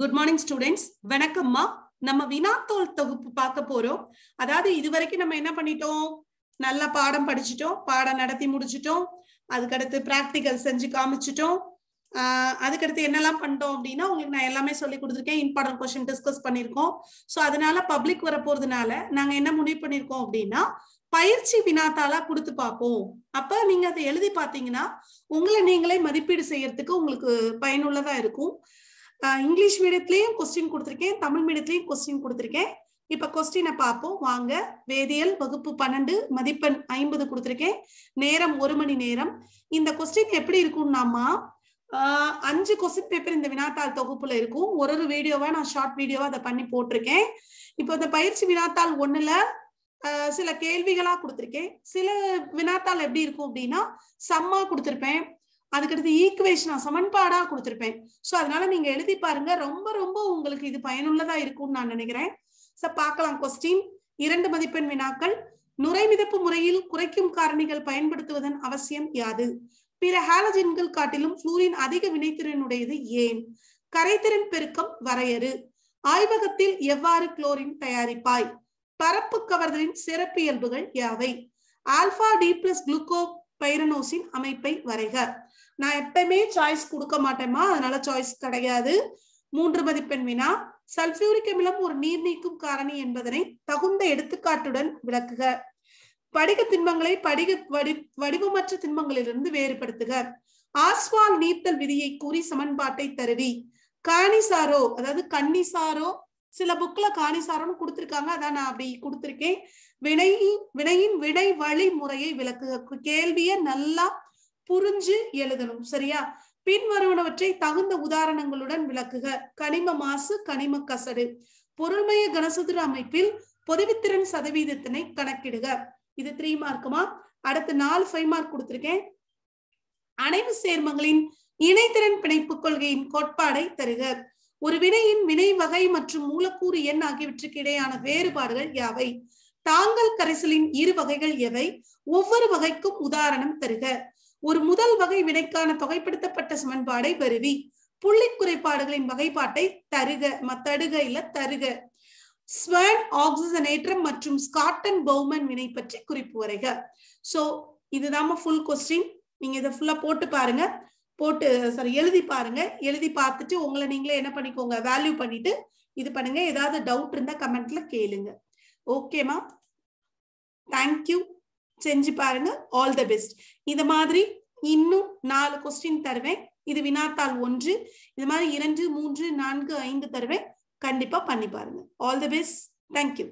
good morning students வணக்கம்மா நம்ம வினாத்தோல் தொகுப்பு பார்க்க போறோம் அதாவது இது வரைக்கும் நம்ம என்ன பண்ணிட்டோம் நல்லா பாடம் படிச்சுட்டோம் பாடம் நடத்தி முடிச்சிட்டோம் அதுக்கடுத்து பிராக்டிக்கல் செஞ்சு காமிச்சிட்டோம் அதுக்கடுத்து என்னெல்லாம் பண்ணிட்டோம் அப்படின்னா உங்களுக்கு நான் எல்லாமே சொல்லி கொடுத்துருக்கேன் இம்பார்ட்டன்ட் கொஸ்டின் டிஸ்கஸ் பண்ணியிருக்கோம் ஸோ அதனால பப்ளிக் வர போறதுனால நாங்க என்ன முடிவு பண்ணியிருக்கோம் அப்படின்னா பயிற்சி வினாத்தாளா கொடுத்து பார்ப்போம் அப்ப நீங்க அதை எழுதி பாத்தீங்கன்னா உங்களை நீங்களே மதிப்பீடு செய்யறதுக்கு உங்களுக்கு பயனுள்ளதா இருக்கும் இங்கிலீஷ் மீடியத்திலையும் கொஸ்டின் கொடுத்துருக்கேன் தமிழ் மீடியத்திலையும் கொஸ்டின் கொடுத்துருக்கேன் இப்ப கொஸ்டினை பார்ப்போம் வாங்க வேதியியல் வகுப்பு பன்னெண்டு மதிப்பெண் ஐம்பது கொடுத்துருக்கேன் நேரம் ஒரு மணி நேரம் இந்த கொஸ்டின் எப்படி இருக்கும்னாமா அஞ்சு கொஸ்டின் பேப்பர் இந்த வினாத்தாள் தொகுப்புல இருக்கும் ஒரு ஒரு வீடியோவா நான் ஷார்ட் வீடியோவா அதை பண்ணி போட்டிருக்கேன் இப்போ இந்த பயிற்சி வினாத்தாள் ஒண்ணுல சில கேள்விகளா கொடுத்துருக்கேன் சில வினாத்தாள் எப்படி இருக்கும் அப்படின்னா சம்மா கொடுத்துருப்பேன் அதுக்கடுத்து ஈக்குவேஷனா சமன்பாடா கொடுத்துருப்பேன் ஸோ அதனால நீங்க எழுதி பாருங்க ரொம்ப ரொம்ப உங்களுக்கு இது பயனுள்ளதா இருக்கும்னு நான் நினைக்கிறேன் ச பார்க்கலாம் கொஸ்டின் இரண்டு மதிப்பெண் வினாக்கள் நுரை மிதப்பு முறையில் குறைக்கும் காரணிகள் பயன்படுத்துவதன் அவசியம் யாது பிற ஹாலஜின்கள் காட்டிலும் சூரியன் அதிக வினைத்திறனுடையது ஏன் கரைத்திறன் பெருக்கம் வரையறு ஆய்வகத்தில் எவ்வாறு குளோரின் தயாரிப்பாய் பரப்பு கவர்தலின் சிறப்பியல்புகள் யாவை ஆல்பா டி பிளஸ் குளுக்கோ பைரனோசின் அமைப்பை வரைக நான் எப்பயுமே சாய்ஸ் கொடுக்க மாட்டேமா அதனால சாய்ஸ் கிடையாது மூன்று மதிப்பெண் வினா சல்பியூரிக் அமிலம் ஒரு நீர் நீக்கும் காரணி என்பதனை தகுந்த எடுத்துக்காட்டுடன் விளக்குக படிக திண்மங்களை படிக வடி வடிவமற்ற திண்மங்களிலிருந்து வேறுபடுத்துக ஆஸ்வால் நீர்த்தல் விதியை கூறி சமன்பாட்டை தருவி காணிசாரோ அதாவது கன்னிசாரோ சில புக்ல காணிசாரம் கொடுத்திருக்காங்க அதான் நான் அப்படி கொடுத்திருக்கேன் வினை வினையின் விடை வழிமுறையை விளக்கு கேள்விய நல்லா புரிஞ்சு எழுதணும் சரியா பின்வருவனவற்றை தகுந்த உதாரணங்களுடன் விளக்குக கனிம மாசு கனிம கசடு பொருள்மய கனசதுர அமைப்பில் பொதுவித்திறன் சதவீதத்தினை கணக்கிடுக இது த்ரீ மார்க்குமா அடுத்து நாலு ஃபைவ் மார்க் கொடுத்திருக்கேன் அனைவு சேர்மங்களின் இணைத்திறன் பிணைப்பு கொள்கையின் கோட்பாடை தருக ஒரு வினையின் வினை வகை மற்றும் மூலக்கூறு எண் ஆகியவற்றுக்கு இடையான வேறுபாடுகள் யாவை தாங்கல் கரைசலின் இரு வகைகள் எவை ஒவ்வொரு வகைக்கும் உதாரணம் தருக ஒரு முதல் வகை வினைக்கான தொகைப்படுத்தப்பட்ட சமன்பாடை வருவி புள்ளி குறைபாடுகளின் வகைப்பாட்டை தருக மத்தடுக இல்ல தருக ஸ்வர்ன் ஆக்சிஜனேற்றம் மற்றும் ஸ்காட்டன் பௌமன் வினை பற்றி குறிப்பு வரைக சோ இதுதான் ஃபுல் கொஸ்டின் நீங்க இதை ஃபுல்லா போட்டு பாருங்க போட்டு சாரி எழுதி பாருங்க எழுதி பார்த்துட்டு உங்களை நீங்களே என்ன பண்ணிக்கோங்க வேல்யூ பண்ணிட்டு இது பண்ணுங்க ஏதாவது டவுட் இருந்தா கமெண்ட்ல கேளுங்க ஓகேமா தேங்க்யூ செஞ்சு பாருங்க ஆல் த பெஸ்ட் இந்த மாதிரி இன்னும் நாலு கொஸ்டின் தருவேன் இது வினாத்தாள் ஒன்று இது மாதிரி இரண்டு மூன்று நான்கு ஐந்து தருவேன் கண்டிப்பா பண்ணி பாருங்க ஆல் தி பெஸ்ட் தேங்க்யூ